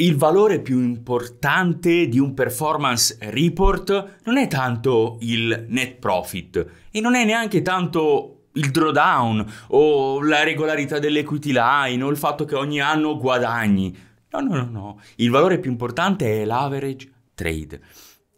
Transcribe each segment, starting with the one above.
Il valore più importante di un performance report non è tanto il net profit e non è neanche tanto il drawdown o la regolarità dell'equity line o il fatto che ogni anno guadagni. No, no, no, no. Il valore più importante è l'average trade.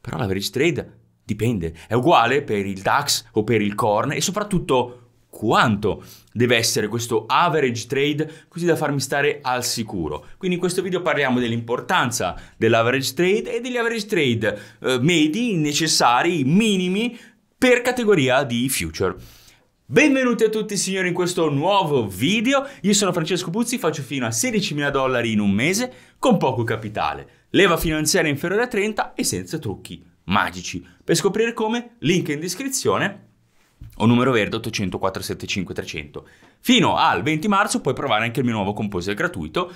Però l'average trade dipende, è uguale per il DAX o per il CORN e soprattutto quanto deve essere questo average trade così da farmi stare al sicuro. Quindi in questo video parliamo dell'importanza dell'average trade e degli average trade eh, medi, necessari, minimi per categoria di future. Benvenuti a tutti signori in questo nuovo video, io sono Francesco Puzzi, faccio fino a 16.000 dollari in un mese con poco capitale, leva finanziaria inferiore a 30 e senza trucchi magici. Per scoprire come, link in descrizione o numero verde 800 475 300. Fino al 20 marzo puoi provare anche il mio nuovo composer gratuito,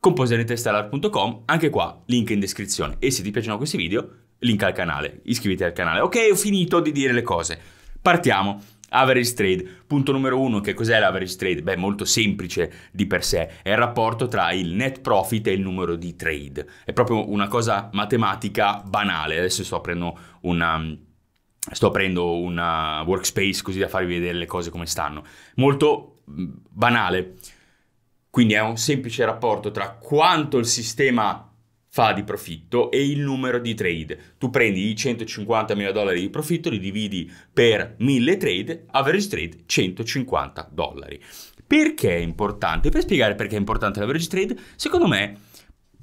composerinterstellar.com, anche qua link in descrizione. E se ti piacciono questi video, link al canale, iscriviti al canale. Ok, ho finito di dire le cose. Partiamo. Average trade. Punto numero uno, che cos'è l'average trade? Beh, molto semplice di per sé, è il rapporto tra il net profit e il numero di trade. È proprio una cosa matematica banale. Adesso sto aprendo una sto aprendo un uh, workspace così da farvi vedere le cose come stanno. Molto mm, banale. Quindi è un semplice rapporto tra quanto il sistema fa di profitto e il numero di trade. Tu prendi i 150 mila dollari di profitto, li dividi per 1000 trade, average trade 150 dollari. Perché è importante? Per spiegare perché è importante l'average trade, secondo me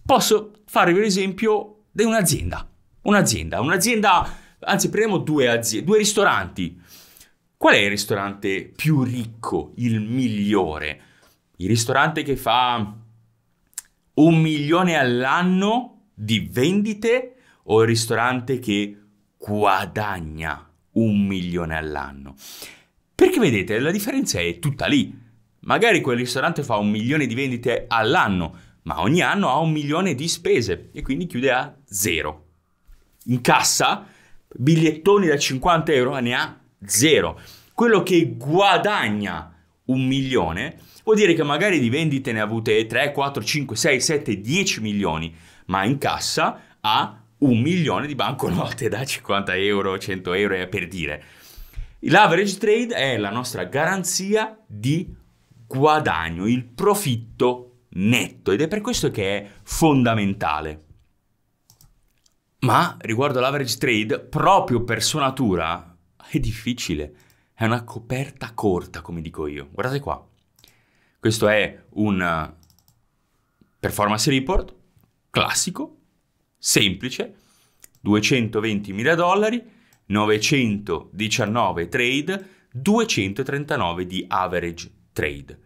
posso farvi l'esempio di un'azienda. Un'azienda, un'azienda anzi prendiamo due, aziende, due ristoranti. Qual è il ristorante più ricco, il migliore? Il ristorante che fa un milione all'anno di vendite o il ristorante che guadagna un milione all'anno? Perché vedete, la differenza è tutta lì. Magari quel ristorante fa un milione di vendite all'anno, ma ogni anno ha un milione di spese e quindi chiude a zero. In cassa bigliettoni da 50 euro ne ha zero. Quello che guadagna un milione vuol dire che magari di vendite ne ha avute 3, 4, 5, 6, 7, 10 milioni, ma in cassa ha un milione di banconote da 50 euro, 100 euro è eh, per dire. L'average trade è la nostra garanzia di guadagno, il profitto netto ed è per questo che è fondamentale. Ma riguardo l'average trade, proprio per sua natura, è difficile. È una coperta corta, come dico io. Guardate qua. Questo è un eh, performance report classico, semplice, 220.000 dollari, 919 trade, 239 di average trade.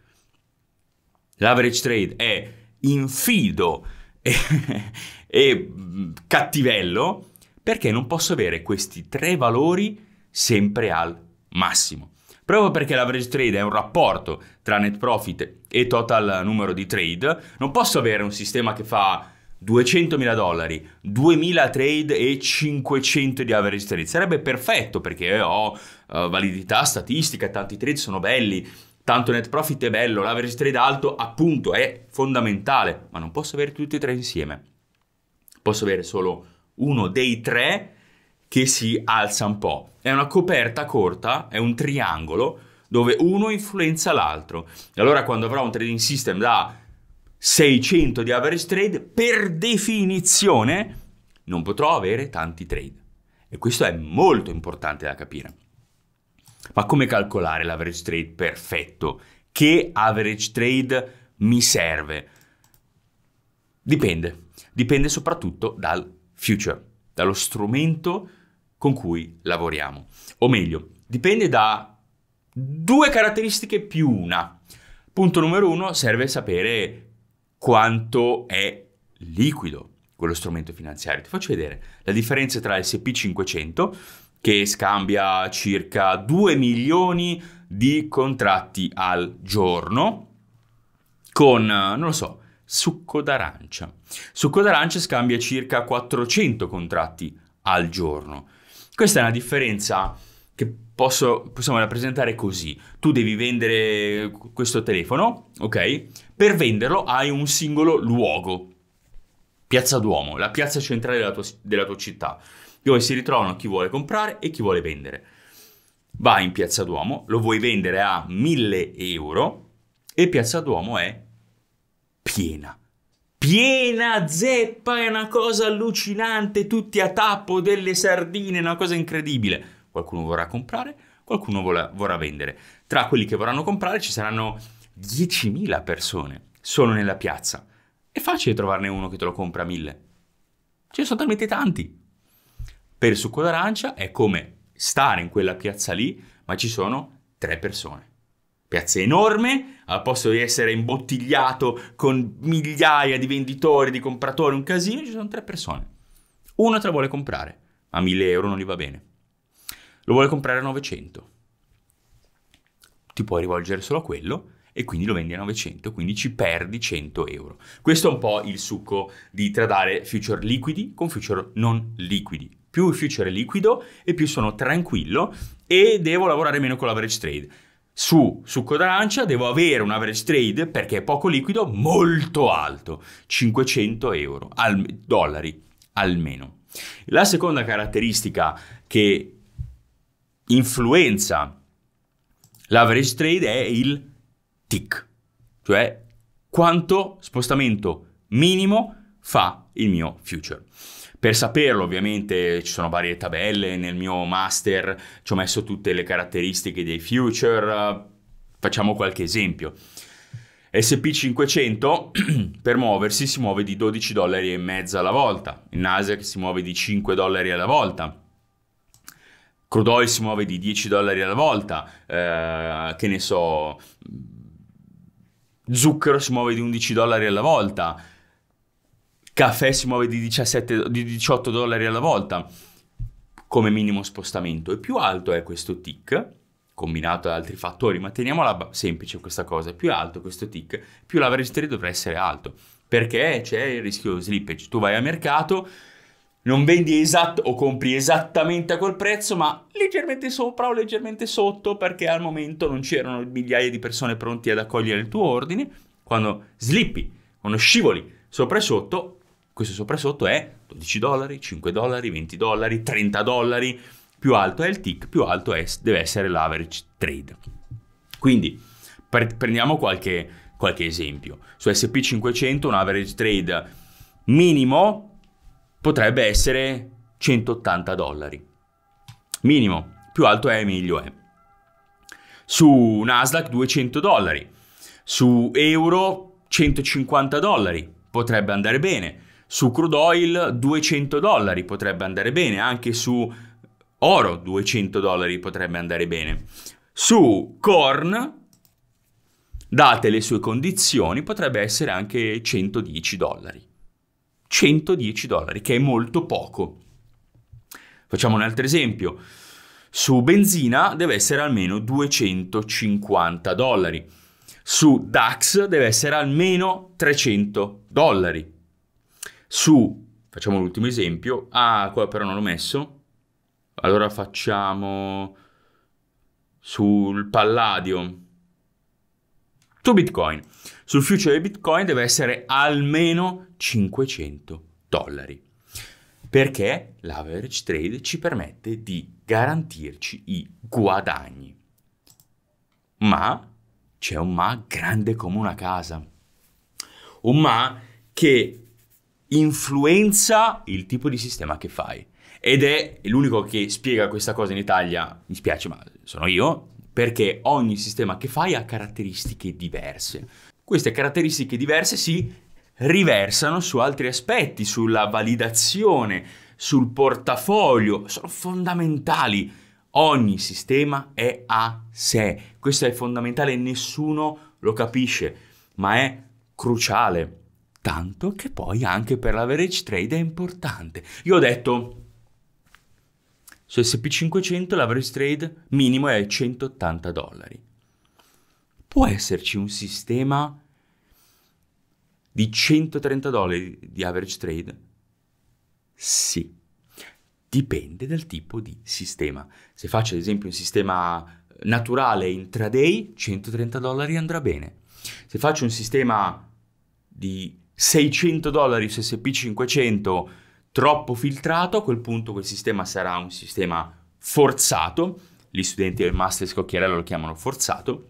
L'average trade è infido e, e mm, cattivello, perché non posso avere questi tre valori sempre al massimo. Proprio perché l'average trade è un rapporto tra net profit e total numero di trade, non posso avere un sistema che fa 200.000 dollari, 2.000 trade e 500 di average trade. Sarebbe perfetto perché ho uh, validità statistica, tanti trade sono belli, Tanto net profit è bello, l'average trade alto appunto è fondamentale, ma non posso avere tutti e tre insieme. Posso avere solo uno dei tre che si alza un po'. È una coperta corta, è un triangolo dove uno influenza l'altro. E allora quando avrò un trading system da 600 di average trade, per definizione non potrò avere tanti trade. E questo è molto importante da capire. Ma come calcolare l'average trade perfetto? Che average trade mi serve? Dipende, dipende soprattutto dal future, dallo strumento con cui lavoriamo. O meglio, dipende da due caratteristiche più una. Punto numero uno, serve sapere quanto è liquido quello strumento finanziario. Ti faccio vedere la differenza tra SP500 che scambia circa 2 milioni di contratti al giorno con, non lo so, succo d'arancia. Succo d'arancia scambia circa 400 contratti al giorno. Questa è una differenza che posso, possiamo rappresentare così. Tu devi vendere questo telefono, ok? Per venderlo hai un singolo luogo. Piazza Duomo, la piazza centrale della tua, della tua città dove si ritrovano chi vuole comprare e chi vuole vendere. Vai in Piazza Duomo, lo vuoi vendere a 1000 euro e Piazza Duomo è piena. Piena zeppa, è una cosa allucinante, tutti a tappo delle sardine, una cosa incredibile. Qualcuno vorrà comprare, qualcuno vola, vorrà vendere. Tra quelli che vorranno comprare ci saranno 10.000 persone solo nella piazza. È facile trovarne uno che te lo compra a 1.000. Ce ne sono talmente tanti per il succo d'arancia è come stare in quella piazza lì, ma ci sono tre persone. Piazza enorme, al posto di essere imbottigliato con migliaia di venditori, di compratori, un casino, ci sono tre persone. Uno te la vuole comprare, ma 1000 euro non gli va bene. Lo vuole comprare a 900. Ti puoi rivolgere solo a quello e quindi lo vendi a 900, quindi ci perdi 100 euro. Questo è un po' il succo di tradare future liquidi con future non liquidi più il future è liquido e più sono tranquillo e devo lavorare meno con l'average trade. Su succo Arancia devo avere un average trade perché è poco liquido molto alto, 500 euro, al, dollari almeno. La seconda caratteristica che influenza l'average trade è il tick, cioè quanto spostamento minimo fa il mio future. Per saperlo ovviamente ci sono varie tabelle, nel mio master ci ho messo tutte le caratteristiche dei future, facciamo qualche esempio. SP500 per muoversi si muove di 12 dollari e mezzo alla volta, il Nasdaq si muove di 5 dollari alla volta, crude oil si muove di 10 dollari alla volta, eh, che ne so, zucchero si muove di 11 dollari alla volta, caffè si muove di, 17, di 18 dollari alla volta come minimo spostamento e più alto è questo tick combinato ad altri fattori, ma teniamola semplice questa cosa, più alto questo tick, più l'average trade dovrà essere alto, perché c'è il rischio di slippage, tu vai al mercato, non vendi esatto o compri esattamente a quel prezzo, ma leggermente sopra o leggermente sotto, perché al momento non c'erano migliaia di persone pronti ad accogliere il tuo ordine, quando slippi, quando scivoli sopra e sotto, questo sopra sotto è 12 dollari, 5 dollari, 20 dollari, 30 dollari, più alto è il tick, più alto è, deve essere l'average trade. Quindi pre- prendiamo qualche, qualche esempio. Su SP500 un average trade minimo potrebbe essere 180 dollari. Minimo, più alto è meglio è. Su Nasdaq 200 dollari, su euro 150 dollari, potrebbe andare bene. Su crude oil 200 dollari potrebbe andare bene, anche su oro 200 dollari potrebbe andare bene. Su corn date le sue condizioni, potrebbe essere anche 110 dollari. 110 dollari, che è molto poco. Facciamo un altro esempio. Su benzina deve essere almeno 250 dollari. Su DAX deve essere almeno 300 dollari su, facciamo l'ultimo esempio, ah qua però non l'ho messo, allora facciamo sul palladio, su Bitcoin. Sul future di Bitcoin deve essere almeno 500 dollari perché l'average trade ci permette di garantirci i guadagni. Ma c'è un ma grande come una casa. Un ma che influenza il tipo di sistema che fai. Ed è l'unico che spiega questa cosa in Italia, mi spiace ma sono io, perché ogni sistema che fai ha caratteristiche diverse. Queste caratteristiche diverse si riversano su altri aspetti, sulla validazione, sul portafoglio, sono fondamentali. Ogni sistema è a sé, questo è fondamentale, nessuno lo capisce, ma è cruciale tanto che poi anche per l'average trade è importante. Io ho detto su SP500 l'average trade minimo è 180 dollari. Può esserci un sistema di 130 dollari di average trade? Sì. Dipende dal tipo di sistema. Se faccio ad esempio un sistema naturale intraday, 130 dollari andrà bene. Se faccio un sistema di 600 dollari su SP500 troppo filtrato, a quel punto quel sistema sarà un sistema forzato, gli studenti del master scocchiarello lo chiamano forzato,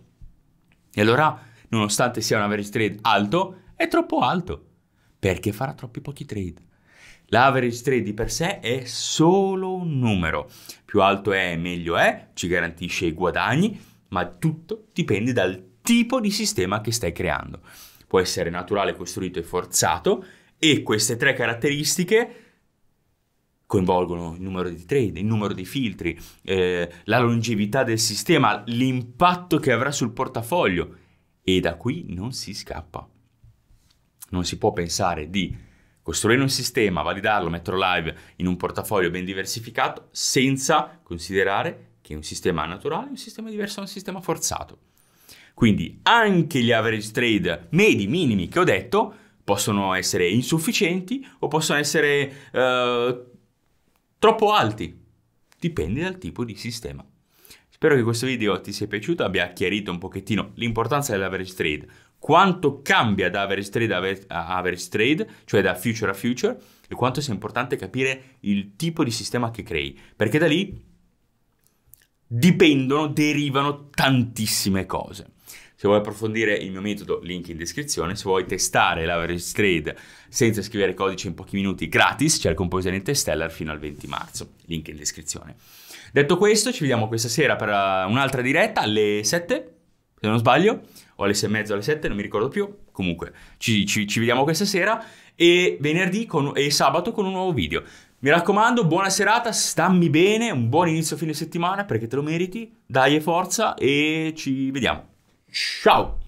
e allora nonostante sia un average trade alto, è troppo alto, perché farà troppi pochi trade. L'average trade di per sé è solo un numero, più alto è meglio è, ci garantisce i guadagni, ma tutto dipende dal tipo di sistema che stai creando può essere naturale, costruito e forzato, e queste tre caratteristiche coinvolgono il numero di trade, il numero di filtri, eh, la longevità del sistema, l'impatto che avrà sul portafoglio e da qui non si scappa. Non si può pensare di costruire un sistema, validarlo, metterlo live in un portafoglio ben diversificato senza considerare che un sistema naturale è un sistema diverso da un sistema forzato. Quindi anche gli average trade medi, minimi che ho detto, possono essere insufficienti o possono essere eh, troppo alti. Dipende dal tipo di sistema. Spero che questo video ti sia piaciuto, abbia chiarito un pochettino l'importanza dell'average trade, quanto cambia da average trade a average trade, cioè da future a future, e quanto sia importante capire il tipo di sistema che crei, perché da lì dipendono, derivano tantissime cose. Se vuoi approfondire il mio metodo, link in descrizione. Se vuoi testare l'average trade senza scrivere codice in pochi minuti gratis, c'è il componente Interstellar fino al 20 marzo. Link in descrizione. Detto questo, ci vediamo questa sera per eh, un'altra diretta alle 7, se non sbaglio, o alle 6 e mezzo, alle 7, non mi ricordo più. Comunque, ci, ci, ci vediamo questa sera e venerdì con, e sabato con un nuovo video. Mi raccomando, buona serata, stammi bene, un buon inizio fine settimana perché te lo meriti, dai e forza e ci vediamo. Tchau!